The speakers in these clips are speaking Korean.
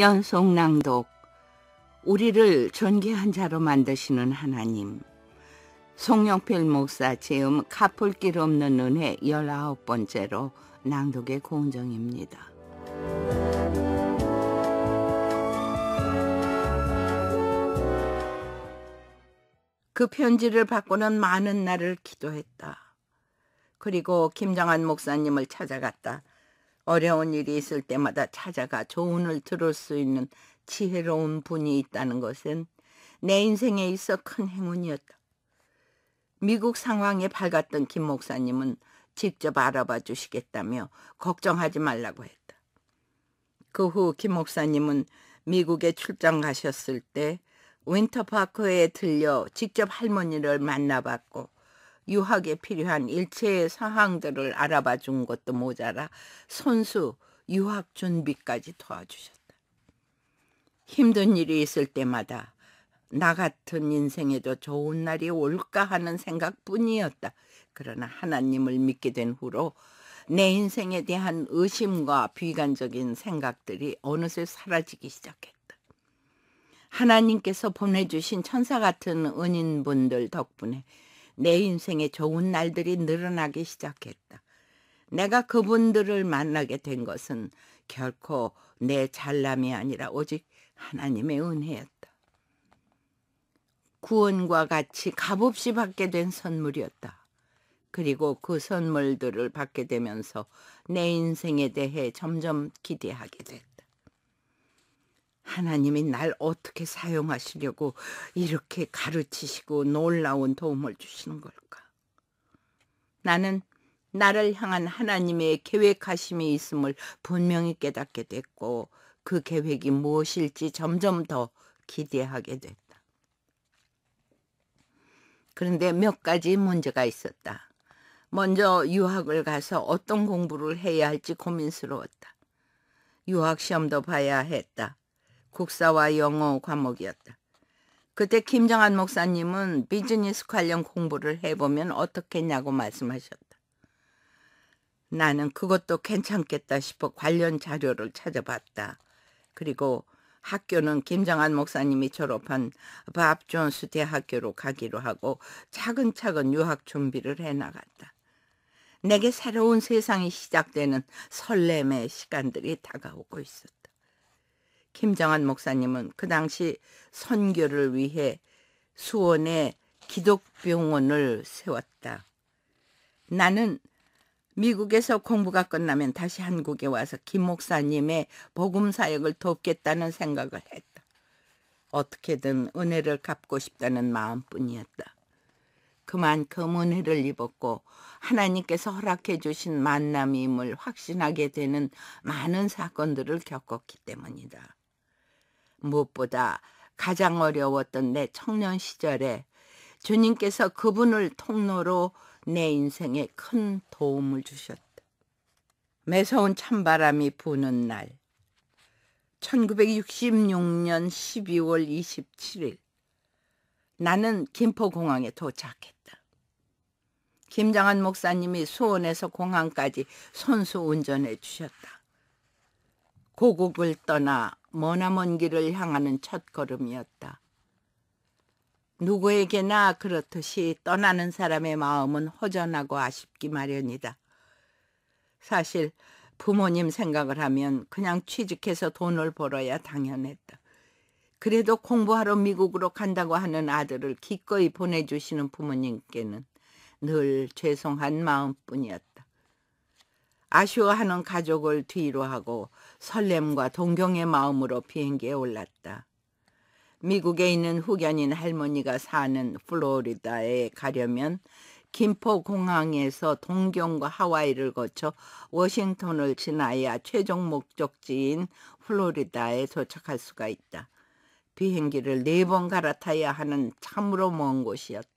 연속 낭독 우리를 존귀한 자로 만드시는 하나님 송영필 목사 제음 갚을 길 없는 은혜 19번째로 낭독의 공정입니다. 그 편지를 받고는 많은 날을 기도했다. 그리고 김정한 목사님을 찾아갔다. 어려운 일이 있을 때마다 찾아가 조언을 들을 수 있는 지혜로운 분이 있다는 것은 내 인생에 있어 큰 행운이었다. 미국 상황에 밝았던 김 목사님은 직접 알아봐 주시겠다며 걱정하지 말라고 했다. 그 후 김 목사님은 미국에 출장 가셨을 때 윈터파크에 들려 직접 할머니를 만나봤고 유학에 필요한 일체의 사항들을 알아봐 준 것도 모자라 선수 유학 준비까지 도와주셨다. 힘든 일이 있을 때마다 나 같은 인생에도 좋은 날이 올까 하는 생각뿐이었다. 그러나 하나님을 믿게 된 후로 내 인생에 대한 의심과 비관적인 생각들이 어느새 사라지기 시작했다. 하나님께서 보내주신 천사 같은 은인분들 덕분에 내 인생에 좋은 날들이 늘어나기 시작했다. 내가 그분들을 만나게 된 것은 결코 내 잘남이 아니라 오직 하나님의 은혜였다. 구원과 같이 값없이 받게 된 선물이었다. 그리고 그 선물들을 받게 되면서 내 인생에 대해 점점 기대하게 됐다. 하나님이 날 어떻게 사용하시려고 이렇게 가르치시고 놀라운 도움을 주시는 걸까? 나는 나를 향한 하나님의 계획하심이 있음을 분명히 깨닫게 됐고 그 계획이 무엇일지 점점 더 기대하게 됐다. 그런데 몇 가지 문제가 있었다. 먼저 유학을 가서 어떤 공부를 해야 할지 고민스러웠다. 유학 시험도 봐야 했다. 국사와 영어 과목이었다. 그때 김정한 목사님은 비즈니스 관련 공부를 해보면 어떻겠냐고 말씀하셨다. 나는 그것도 괜찮겠다 싶어 관련 자료를 찾아봤다. 그리고 학교는 김정한 목사님이 졸업한 밥존스 대학교로 가기로 하고 차근차근 유학 준비를 해나갔다. 내게 새로운 세상이 시작되는 설렘의 시간들이 다가오고 있었다. 김정한 목사님은 그 당시 선교를 위해 수원에 기독병원을 세웠다. 나는 미국에서 공부가 끝나면 다시 한국에 와서 김 목사님의 복음 사역을 돕겠다는 생각을 했다. 어떻게든 은혜를 갚고 싶다는 마음뿐이었다. 그만큼 은혜를 입었고 하나님께서 허락해 주신 만남임을 확신하게 되는 많은 사건들을 겪었기 때문이다. 무엇보다 가장 어려웠던 내 청년 시절에 주님께서 그분을 통로로 내 인생에 큰 도움을 주셨다. 매서운 찬바람이 부는 날 1966년 12월 27일 나는 김포공항에 도착했다. 김장한 목사님이 수원에서 공항까지 선수 운전해 주셨다. 고국을 떠나 머나먼 길을 향하는 첫 걸음이었다. 누구에게나 그렇듯이 떠나는 사람의 마음은 허전하고 아쉽기 마련이다. 사실 부모님 생각을 하면 그냥 취직해서 돈을 벌어야 당연했다. 그래도 공부하러 미국으로 간다고 하는 아들을 기꺼이 보내주시는 부모님께는 늘 죄송한 마음뿐이었다. 아쉬워하는 가족을 뒤로 하고 설렘과 동경의 마음으로 비행기에 올랐다. 미국에 있는 후견인 할머니가 사는 플로리다에 가려면 김포공항에서 동경과 하와이를 거쳐 워싱턴을 지나야 최종 목적지인 플로리다에 도착할 수가 있다. 비행기를 네 번 갈아타야 하는 참으로 먼 곳이었다.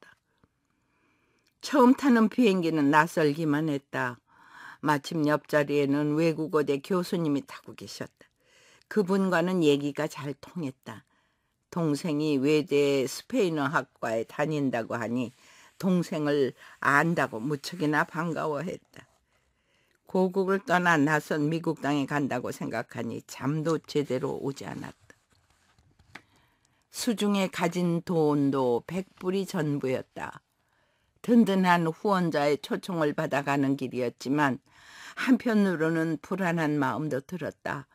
처음 타는 비행기는 낯설기만 했다. 마침 옆자리에는 외국어대 교수님이 타고 계셨다. 그분과는 얘기가 잘 통했다. 동생이 외대 스페인어 학과에 다닌다고 하니 동생을 안다고 무척이나 반가워했다. 고국을 떠나 나선 미국 땅에 간다고 생각하니 잠도 제대로 오지 않았다. 수중에 가진 돈도 백불이 전부였다. 든든한 후원자의 초청을 받아가는 길이었지만 한편으로는 불안한 마음도 들었다.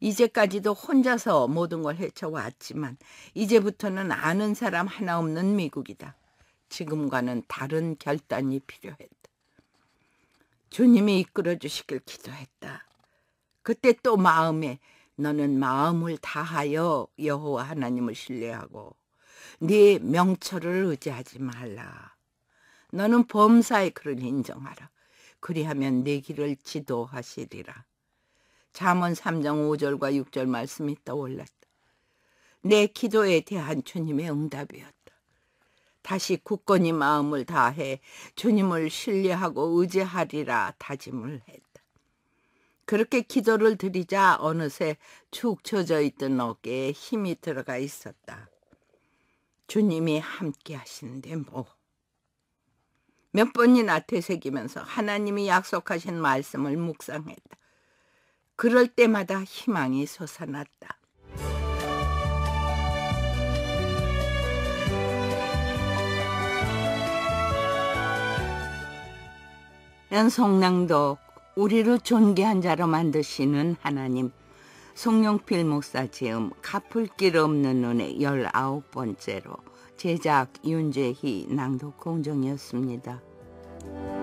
이제까지도 혼자서 모든 걸 헤쳐왔지만 이제부터는 아는 사람 하나 없는 미국이다. 지금과는 다른 결단이 필요했다. 주님이 이끌어 주시길 기도했다. 그때 또 마음에 너는 마음을 다하여 여호와 하나님을 신뢰하고 네 명철을 의지하지 말라. 너는 범사의 그를 인정하라. 그리하면 내 길을 지도하시리라. 잠언 3장 5절과 6절 말씀이 떠올랐다. 내 기도에 대한 주님의 응답이었다. 다시 굳건히 마음을 다해 주님을 신뢰하고 의지하리라 다짐을 했다. 그렇게 기도를 드리자 어느새 축 처져 있던 어깨에 힘이 들어가 있었다. 주님이 함께 하시는데 뭐. 몇 번이나 되새기면서 하나님이 약속하신 말씀을 묵상했다. 그럴 때마다 희망이 솟아났다. 연속낭도우리를 존귀한 자로 만드시는 하나님 송용필 목사 지음 갚을 길 없는 눈의 열아홉 번째로 제작 윤재희 낭독 공정이었습니다. Bye.